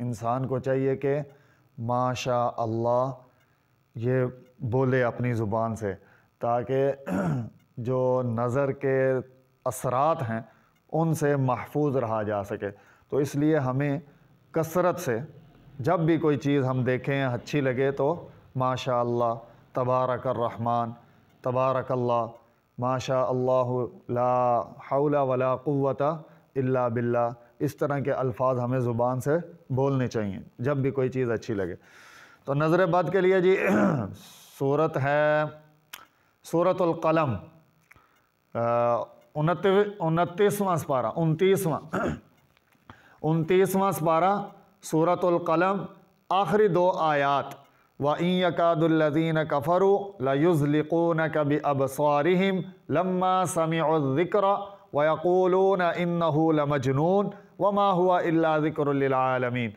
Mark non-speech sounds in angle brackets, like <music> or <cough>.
इंसान को चाहिए कि माशा अल्लाह ये बोले अपनी ज़ुबान से ताकि <clears throat> जो नज़र के असरात हैं उनसे महफूज रहा जा सके तो इसलिए हमें कसरत से जब भी कोई चीज़ हम देखें अच्छी लगे तो माशा अल्लाह तबारक रहमान तबारक अल्लाह माशा अल्लाह ला हौला वला क़ुवता इल्ला बिल्ला इस तरह के अल्फाज हमें ज़ुबान से बोलने चाहिए जब भी कोई चीज़ अच्छी लगे तो नज़र बद के लिए जी <clears throat> सूरत है सूरतलकलम उनतीसवां पारा उनतीसवां <clears throat> उनतीसवां पारा सूरतलकलम आखिरी दो आयात व ईकादुल्लजीन कफ़रू लयुज़लिकून कभी अब सारिम लम्मा समी ज़िक्र ويقولون إنه لمجنون وما هو إلا ذكر للعالمين